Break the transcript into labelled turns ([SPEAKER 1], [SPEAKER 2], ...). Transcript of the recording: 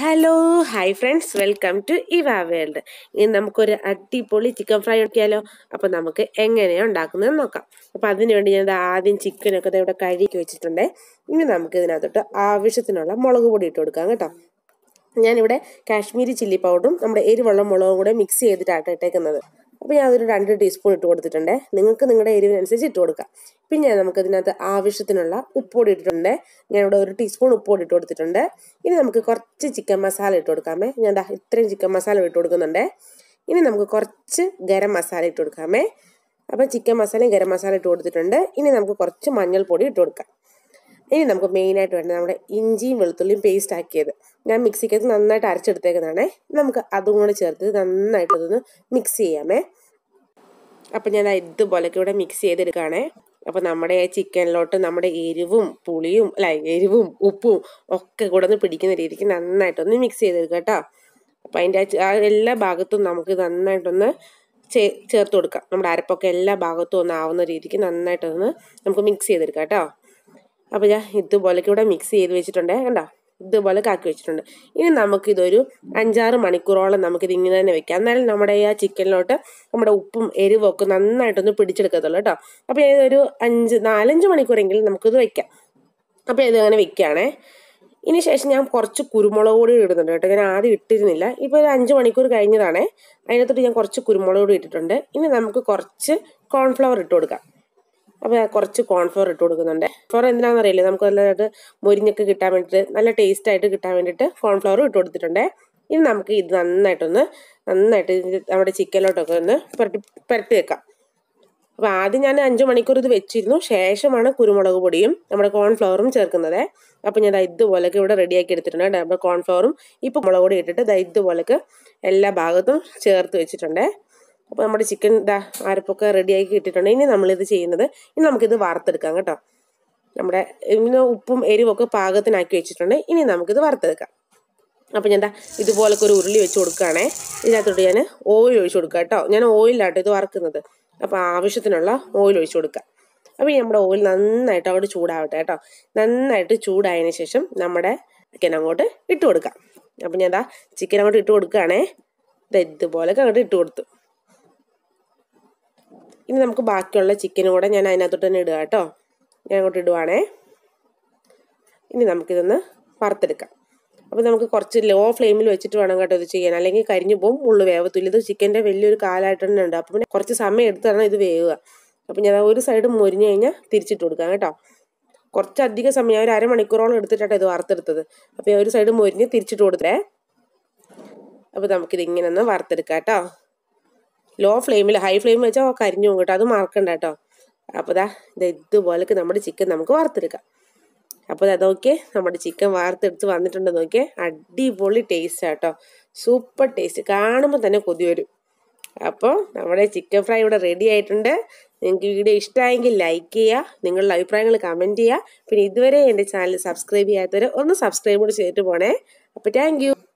[SPEAKER 1] hello hi friends welcome to Eva world ഇനി നമുക്കൊരു അടിപൊളി ചിക്കൻ ഫ്രൈ ഉണ്ടാക്കിയാലോ അപ്പോൾ നമുക്ക് എങ്ങനെയാണ് ഉണ്ടാക്കുന്നത് നോക്കാം അപ്പോൾ അതിനുവേണ്ടി ഞാൻ ആദ്യം ചിക്കനൊക്കെ ഇവിടെ കഴുകി വെച്ചിട്ടുണ്ട് ഇനി നമുക്ക് ഇതിനകത്തോട്ട് ആവശ്യത്തിനുള്ള മുളക് പൊടി ഇട്ട് കൊടുക്കാം കേട്ടോ ഞാനിവിടെ കാശ്മീരി ചില്ലി പൗഡറും നമ്മുടെ എരിവെള്ളം മുളകും കൂടെ മിക്സ് ചെയ്തിട്ടാണ് ഇട്ടേക്കുന്നത് അപ്പോൾ ഞാൻ അതൊരു രണ്ട് ടീസ്പൂൺ ഇട്ട് കൊടുത്തിട്ടുണ്ട് നിങ്ങൾക്ക് നിങ്ങളുടെ എരിവിനനുസരിച്ച് ഇട്ട് കൊടുക്കാം പിന്നെ നമുക്കതിനകത്ത് ആവശ്യത്തിനുള്ള ഉപ്പോടി ഇട്ടിട്ടുണ്ട് ഞാൻ ഒരു ടീസ്പൂൺ ഉപ്പോടി ഇട്ട് കൊടുത്തിട്ടുണ്ട് ഇനി നമുക്ക് കുറച്ച് ചിക്കൻ മസാല ഇട്ട് കൊടുക്കാമേ ഞാൻ ഇത്രയും ചിക്കൻ മസാല ഇട്ട് കൊടുക്കുന്നുണ്ട് ഇനി നമുക്ക് കുറച്ച് ഗരം മസാല ഇട്ട് കൊടുക്കാമേ അപ്പോൾ ചിക്കൻ മസാലയും ഗരം മസാല ഇട്ട് കൊടുത്തിട്ടുണ്ട് ഇനി നമുക്ക് കുറച്ച് മഞ്ഞൾപ്പൊടി ഇട്ട് കൊടുക്കാം ഇനി നമുക്ക് മെയിനായിട്ട് വേണ്ടത് നമ്മുടെ ഇഞ്ചിയും വെളുത്തുള്ളിയും പേസ്റ്റ് ആക്കിയത് ഞാൻ മിക്സിക്കകത്ത് നന്നായിട്ട് അരച്ചെടുത്തേക്കുന്നതാണേ നമുക്ക് അതും കൂടെ ചേർത്ത് നന്നായിട്ടതൊന്ന് മിക്സ് ചെയ്യാമേ അപ്പം ഞാൻ ഇതുപോലൊക്കെ ഇവിടെ മിക്സ് ചെയ്തെടുക്കുകയാണേ അപ്പോൾ നമ്മുടെ ചിക്കനിലോട്ട് നമ്മുടെ എരിവും പുളിയും അല്ല എരിവും ഉപ്പും ഒക്കെ കൂടെ ഒന്ന് പിടിക്കുന്ന രീതിക്ക് നന്നായിട്ടൊന്ന് മിക്സ് ചെയ്തെടുക്കുക കേട്ടോ അപ്പം അതിൻ്റെ ആ എല്ലാ ഭാഗത്തും നമുക്ക് നന്നായിട്ടൊന്ന് ചേർത്ത് കൊടുക്കാം നമ്മുടെ അരപ്പൊക്കെ എല്ലാ ഭാഗത്തും ഒന്ന് ആവുന്ന രീതിക്ക് നന്നായിട്ടൊന്ന് നമുക്ക് മിക്സ് ചെയ്തെടുക്കാം കേട്ടോ അപ്പോൾ ഞാൻ ഇതുപോലെ ഇവിടെ മിക്സ് ചെയ്ത് വെച്ചിട്ടുണ്ട് കണ്ടോ ഇതുപോലെ കാക്കി വെച്ചിട്ടുണ്ട് ഇനി നമുക്കിതൊരു അഞ്ചാറ് മണിക്കൂറോളം നമുക്കിത് ഇങ്ങനെ തന്നെ വെക്കാം എന്നാലും നമ്മുടെ ഈ ആ ചിക്കനിലോട്ട് നമ്മുടെ ഉപ്പും എരിവും ഒക്കെ നന്നായിട്ടൊന്ന് പിടിച്ചെടുക്കത്തുള്ളൂ കേട്ടോ അപ്പോൾ ഏതൊരു അഞ്ച് നാലഞ്ച് മണിക്കൂറെങ്കിലും നമുക്കിത് വെക്കാം അപ്പോൾ ഇത് അങ്ങനെ വെക്കുകയാണേ ഇനി ശേഷം ഞാൻ കുറച്ച് കുരുമുളക് കൂടി ഇടുന്നുണ്ട് കേട്ടോ ഞാൻ ആദ്യം ഇട്ടിരുന്നില്ല ഇപ്പോൾ ഒരു അഞ്ച് മണിക്കൂർ കഴിഞ്ഞതാണേ അതിനകത്തോട്ട് ഞാൻ കുറച്ച് കുരുമുളക് കൂടി ഇട്ടിട്ടുണ്ട് ഇനി നമുക്ക് കുറച്ച് കോൺഫ്ലവർ ഇട്ട് കൊടുക്കാം അപ്പോൾ കുറച്ച് കോൺഫ്ലോർ ഇട്ട് കൊടുക്കുന്നുണ്ട് കോൺഫ്ലോർ എന്തിനാണെന്ന് അറിയില്ല നമുക്ക് നല്ലതായിട്ട് മൊരിഞ്ഞൊക്കെ കിട്ടാൻ വേണ്ടിയിട്ട് നല്ല ടേസ്റ്റ് ആയിട്ട് കിട്ടാൻ വേണ്ടിയിട്ട് കോൺഫ്ലോർ ഇട്ട് കൊടുത്തിട്ടുണ്ട് ഇനി നമുക്ക് ഇത് നന്നായിട്ടൊന്ന് നന്നായിട്ട് നമ്മുടെ ചിക്കനിലോട്ടൊക്കെ ഒന്ന് പുരട്ടി പുരട്ടി വെക്കാം അപ്പോൾ ആദ്യം ഞാൻ അഞ്ച് മണിക്കൂർ ഇത് വെച്ചിരുന്നു ശേഷമാണ് കുരുമുളക് പൊടിയും നമ്മുടെ കോൺഫ്ലവറും ചേർക്കുന്നത് അപ്പോൾ ഞാൻ ഇതുപോലൊക്കെ ഇവിടെ റെഡിയാക്കി എടുത്തിട്ടുണ്ട് നമ്മുടെ കോൺഫ്ലവറും ഇപ്പോൾ മുളക് പൊടി ഇട്ടിട്ട് ഇതുപോലൊക്കെ എല്ലാ ഭാഗത്തും ചേർത്ത് വെച്ചിട്ടുണ്ട് അപ്പോൾ നമ്മുടെ ചിക്കൻ ഇതാ അരപ്പൊക്കെ റെഡിയാക്കി കിട്ടിയിട്ടുണ്ട് ഇനി നമ്മളിത് ചെയ്യുന്നത് ഇനി നമുക്കിത് വറുത്തെടുക്കാം കേട്ടോ നമ്മുടെ ഇന്ന് ഉപ്പും എരിവൊക്കെ പാകത്തിനാക്കി വെച്ചിട്ടുണ്ട് ഇനി നമുക്കിത് വറുത്തെടുക്കാം അപ്പോൾ ഞാൻ എന്താ ഇതുപോലൊക്കെ ഒരു ഉരുളി വെച്ച് കൊടുക്കുകയാണേ ഇതിനകത്തോട്ട് ഞാൻ ഓയിൽ ഒഴിച്ച് കൊടുക്കുക കേട്ടോ ഞാൻ ഓയിലാട്ടോ ഇത് വറുക്കുന്നത് അപ്പോൾ ആവശ്യത്തിനുള്ള ഓയിൽ ഒഴിച്ച് കൊടുക്കുക അപ്പോൾ നമ്മുടെ ഓയിൽ നന്നായിട്ട് അവിടെ ചൂടാവട്ടെ കേട്ടോ നന്നായിട്ട് ചൂടായതിന് ശേഷം നമ്മുടെ ചിക്കൻ അങ്ങോട്ട് ഇട്ട് കൊടുക്കാം അപ്പം ഞാൻ എന്താ ചിക്കൻ അങ്ങോട്ട് ഇട്ട് കൊടുക്കുകയാണേ ഇതുപോലൊക്കെ അങ്ങോട്ട് ഇട്ട് കൊടുത്തു ഇനി നമുക്ക് ബാക്കിയുള്ള ചിക്കനും കൂടെ ഞാൻ അതിനകത്തോട്ട് തന്നെ ഇടുക കേട്ടോ ഞാൻ അങ്ങോട്ട് ഇടുവാണേ ഇനി നമുക്കിതൊന്ന് വറുത്തെടുക്കാം അപ്പോൾ നമുക്ക് കുറച്ച് ലോ ഫ്ലെയിമിൽ വെച്ചിട്ട് വേണം കേട്ടോ ഇത് ചെയ്യാൻ അല്ലെങ്കിൽ കരിഞ്ഞു പോകും ഉള്ളു വേവത്തില്ല ഇത് ചിക്കൻ്റെ വലിയൊരു കാലായിട്ട് തന്നെ ഉണ്ട് അപ്പോൾ പിന്നെ കുറച്ച് സമയം എടുത്താണ് ഇത് വേവുക അപ്പോൾ ഞാൻ ഒരു സൈഡ് മുരിഞ്ഞു കഴിഞ്ഞാൽ തിരിച്ചിട്ട് കൊടുക്കാം കേട്ടോ കുറച്ചധികം സമയം ഞാൻ ഒരു അരമണിക്കൂറോളം എടുത്തിട്ടാണ് ഇത് വറുത്തെടുത്തത് അപ്പോൾ ഒരു സൈഡ് മുരിഞ്ഞ് തിരിച്ചിട്ട് കൊടുത്തേ അപ്പോൾ നമുക്കിത് ഇങ്ങനെ ഒന്ന് വറുത്തെടുക്കാം കേട്ടോ ലോ ഫ്ലെയിമിൽ ഹൈ ഫ്ലെയിം വെച്ചാൽ കരിഞ്ഞു കേട്ടോ അത് മറക്കണ്ട കേട്ടോ അപ്പോൾ ദാ ഇത് ഇതുപോലൊക്കെ നമ്മുടെ ചിക്കൻ നമുക്ക് വറുത്തെടുക്കാം അപ്പോൾ നോക്കിയേ നമ്മുടെ ചിക്കൻ വാർത്തെടുത്ത് വന്നിട്ടുണ്ട് നോക്കിയേ അടിപൊളി ടേസ്റ്റ് ആട്ടോ സൂപ്പർ ടേസ്റ്റ് കാണുമ്പോൾ തന്നെ കൊതി വരും അപ്പോൾ നമ്മുടെ ചിക്കൻ ഫ്രൈ ഇവിടെ റെഡി ആയിട്ടുണ്ട് നിങ്ങൾക്ക് വീഡിയോ ഇഷ്ടമായെങ്കിൽ ലൈക്ക് ചെയ്യുക നിങ്ങളുടെ അഭിപ്രായങ്ങൾ കമൻറ്റ് ചെയ്യുക പിന്നെ ഇതുവരെ എൻ്റെ ചാനൽ സബ്സ്ക്രൈബ് ചെയ്യാത്തവർ ഒന്ന് സബ്സ്ക്രൈബ് കൂടി ചെയ്തിട്ട് പോണേ അപ്പോൾ താങ്ക്